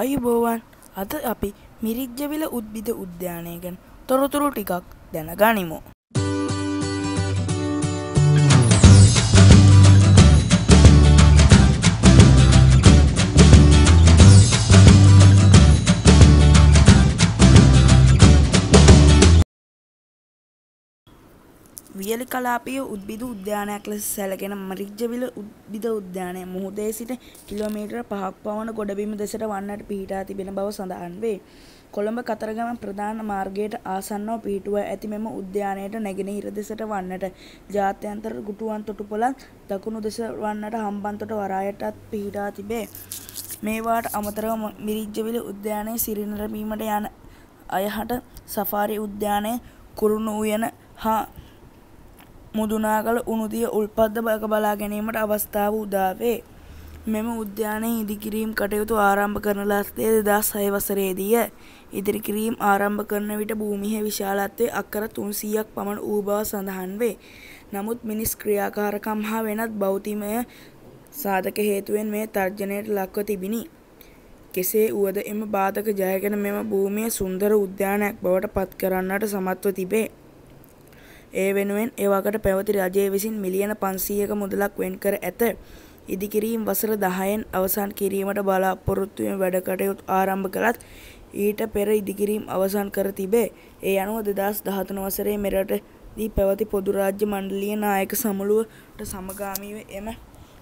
අයුබෝවන් අද අපි මිරිජ්ජවිල උද්බිද උද්‍යානය ගැන තොරතුරු ටිකක් දැනගනිමු. වියලි කලාපය උද්බිදු උද්‍යානයක් ලෙස සැලකෙන මරිජ්ජවිල උද්බිද උද්‍යානය මුහුදේ සිට කිලෝමීටර් පහක් පවන ගොඩබිම දෙසට වන්නට පිහිටා තිබෙන බව සඳහන් වේ. කොළඹ කතරගම ප්‍රධාන මාර්ගයට ආසන්නව පිහිටුව ඇති මෙම උද්‍යානයට නැගෙනහිර දෙසට වන්නට ජාත්‍යන්තර ගුටුවන් තොටුපළත් දකුණු දෙස වන්නට හම්බන්තොට වරායටත් පිහිටා තිබේ. මේවාට අමතරව මිරිජ්ජවිල උද්‍යානයේ සිරිනරමීමට යන අයහට සෆාරි උද්‍යානය කුරුණු උයන හා මුදුනාගල උනුදිය උල්පද්ද බක බලා ගැනීමට අවස්ථාව උදාවේ. මෙම උද්‍යානය ඉදිකිරීම් කටයුතු ආරම්භ කරන ලස්තේ දෙදස් සයවසරේදීය. ඉදිරිකිරීම් ආරම්භ කරන විට භූමිහ විශාලත්වය අක්කර තුන්සීයක් පමණ වූ බව සඳහන් වේ. නමුත් මිනිස් ක්‍රියාකාරකම් හා වෙනත් බෞතිමය සාධක හේතුවෙන් මේ තර්ජනයට ලක්ව තිබිණි. කෙසේ වුවද එම බාධක ජයගෙන මෙම භූමිය සුන්දර උද්‍යානයක් බවට පත් කරන්නට සමත්ව තිබේ. ඒ වෙනුවෙන් ඒවකට පැවති රජය විසින් මිලියන පන්සීයක මුදලක් වෙන් කර ඇත. ඉදිකිරීම් වසර දහයෙන් අවසන් කිරීමට බලාපොරොත්තුවෙන් වැඩකටයුත් ආරම්භ කළත් ඊට පෙර ඉදිකිරීම් අවසන් කර තිබේ. ඒ අනුව දෙදස් දහතුන වසරේ මෙරට දී පැවති පොදුරාජ්‍ය මණ්ඩලිය නායක සමුළුවට සමගාමීව එම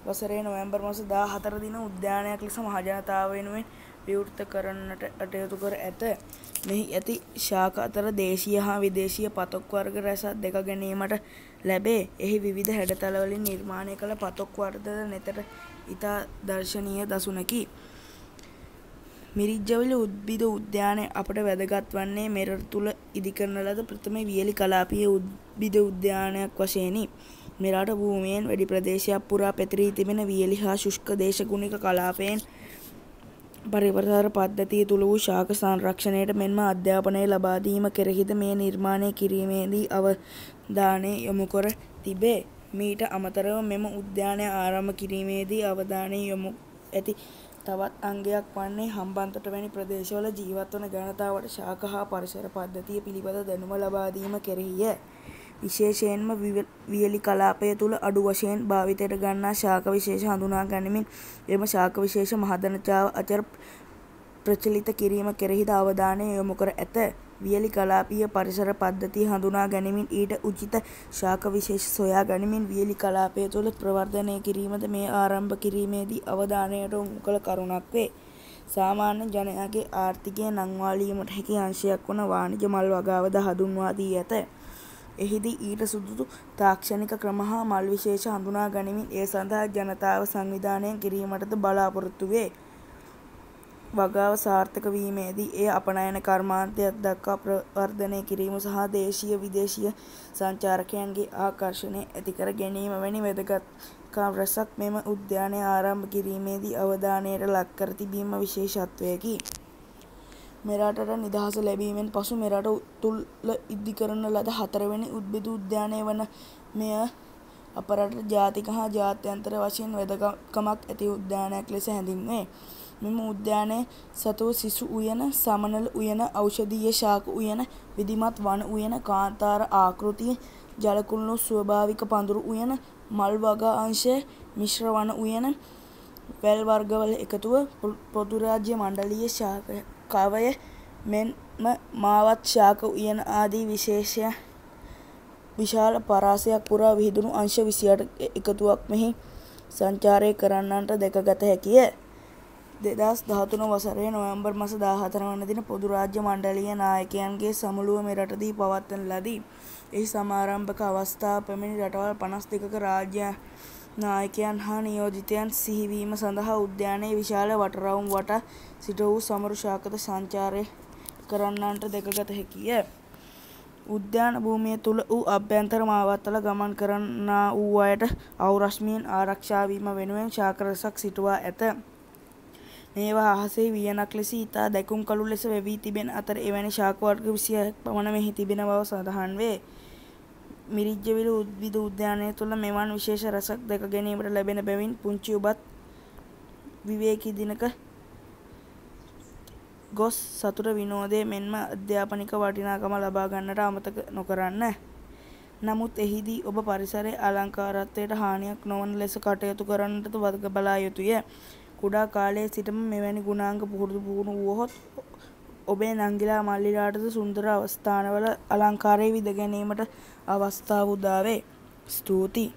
වසරේ නොවැම්බර් මස දා හතර දින උද්‍යානයක් ලෙස මහජනතාව වෙනුවෙන් විවෘත කරන්නට අටයුතු කර ඇත මෙහි ඇති ශාක අතර දේශීය හා විදේශීය පතොක් වර්ග රැසත් දෙක ගැනීමට ලැබේ එහි විවිධ හැඩතලවලින් නිර්මාණය කළ පතොක් වර්ගද නෙතට ඉතා දර්ශනීය දසුනකි මිරිජ්ජවල උද්භිද උද්‍යානය අපට වැදගත් වන්නේ මෙරට තුළ ඉදිකරන ලද ප්‍රථම වියලි කලාපීය උද්භිද උද්‍යානයක් වශයෙනි. මෙරට භූමියෙන් වැඩි ප්‍රදේශයක් පුරා පැතිරී තිබෙන වියලි හා ශුෂ්ක දේශගුණික කලාපයෙන් පරිවර්තන පද්ධතිය තුළ වූ ශාක සංරක්ෂණයට මෙන්ම අධ්‍යාපනය ලබාදීම කෙරෙහිද මේ නිර්මාණය කිරීමේදී අවධානය යොමුකොර තිබේ. මීට අමතරව මෙම උද්‍යානය ආරම්භ කිරීමේදී අවධානය යොමු ඇති තවත් අංගයක් වන්නේ හම්බන්තොට වැනි ප්‍රදේශවල ජීවත් වන ජනතාවට ශාක හා පරිසර පද්ධතිය පිළිබඳ දැනුම ලබාදීම කෙරෙහිය. විශේෂයෙන්ම වියලි කලාපය තුළ අඩු වශයෙන් භාවිතයට ගන්නා ශාක විශේෂ හඳුනා ගනිමින් එම ශාක විශේෂ මහදනචාව අචර ප්‍රචලිත කිරීම කෙරෙහිද අවධානය යොමු කර ඇත. වියලි කලාපීය පරිසර පද්ධති හඳුනා ගැනීමෙන් ඊට උචිත ශාක විශේෂ සොයා ගනිමින් වියලි කලාපය තුළ ප්‍රවර්ධනය කිරීමද මේ ආරම්භ කිරීමේදී අවධානයට යොමු කළ කරුණක් වේ. සාමාන්‍ය ජනයාගේ ආර්ථිකය නංවාලීමට හැකි අංශයක් වන වාණිජ මල් වගාවද හඳුන්වා දී ඇත. එහිදී ඊට සුදුසු තාක්ෂණික ක්‍රම හා මල් විශේෂ හඳුනා ගනිමින් ඒ සඳහා ජනතාව සංවිධානය කිරීමටද බලාපොරොත්තු වේ. වගාව සාර්ථක වීමේදී එය අපනයන කර්මාන්තයක් දක්වා ප්‍රවර්ධනය කිරීම සහ දේශීය විදේශීය සංචාරකයන්ගේ ආකර්ෂණය ඇතිකර ගැනීම වැනි වැදගත්කම් රැසක් මෙම උද්‍යානය ආරම්භ කිරීමේදී අවධානයට ලක් කර තිබීම විශේෂත්වයකි. මෙරටට නිදහස ලැබීමෙන් පසු මෙරට තුළ ඉදිකරන ලද හතරවෙනි උද්බිද උද්‍යානය වන මෙය අප රට ජාතික හා ජාත්‍යන්තර වශයෙන් වැදගත්කමක් ඇති උද්‍යානයක් ලෙස හැඳින්වේ. මෙම උද්‍යානය සතුව සිසු උයන, සමනල උයන, ඖෂධීය ශාක උයන, විධිමත් වන උයන, කාන්තාර ආකෘතිය, ජලකුළුණු ස්වභාවික පඳුරු උයන, මල් වගා අංශය, මිශ්‍ර වන උයන, වැල් වර්ගවල එකතුව පොදුරාජ්‍ය මණ්ඩලීය ශාකය කවය මෙන්ම මාවත් ශාක උයන ආදී විශේෂය විශාල පරාසයක් පුරා විහිදුණු අංශ විසියට එකතුවක් මෙහි සංචාරය කරන්නන්ට දෙකගත හැකිය. දෙදස් දහතුන වසරේ නොවම්බර් මස දාහතර වන දින පොදු රාජ්‍ය මණ්ඩලිය නායකයන්ගේ සමුළුව මෙරටදී පවත්වන ලදී. එහි සමාරම්භක අවස්ථා පැමිණි රටවල් පනස් දෙකක රාජ්‍යයන් නායකයන් හා නියෝජිතයන් සිහිවීම සඳහා උද්‍යානයේ විශාල වටරවුම් වට සිට වූ සමරු ශාකත සංචාරය කරන්නන්ට දැකගත හැකිය. උද්‍යාන භූමිය තුළ වූ අභ්‍යන්තර මාවත්තල ගමන් කරන්න වූ අයට අවුරශ්මියෙන් ආරක්ෂාවීම වෙනුවෙන් ශාකරසක් සිටුවා ඇත. මේවා අහසේ වියනක් ලෙස ඉතා දැකුම් කළු ලෙස වෙවී තිබෙන අතර එවැනි ශාකවර්ග විසියක් පමණ මෙහි තිබෙන බව සඳහන් වේ. මිරිජ්ජවිල උද්විධ උද්‍යානය තුළ මෙවන් විශේෂ රසක් දැක ගැනීමට ලැබෙන බැවින් පුංචි උබත් විවේකි දිනක ගොස් සතුට විනෝදය මෙන්ම අධ්‍යාපනික වටිනාකම ලබා ගන්නට අමතක නොකරන්න. නමුත් එහිදී ඔබ පරිසරයේ අලංකාරත්වයට හානියක් නොවන ලෙස කටයුතු කරන්නට වර්ග බලා යුතුය. කුඩා කාලයේ සිටම මෙවැනි ගුණාංග පුහුණු පුහුණු වුවහොත් ඔබේ නංගිලා මල්ලිලාටද සුන්දර අවස්ථානවල අලංකාරය විඳ ගැනීමට අවස්ථාව උදාවේ. ස්තුතියි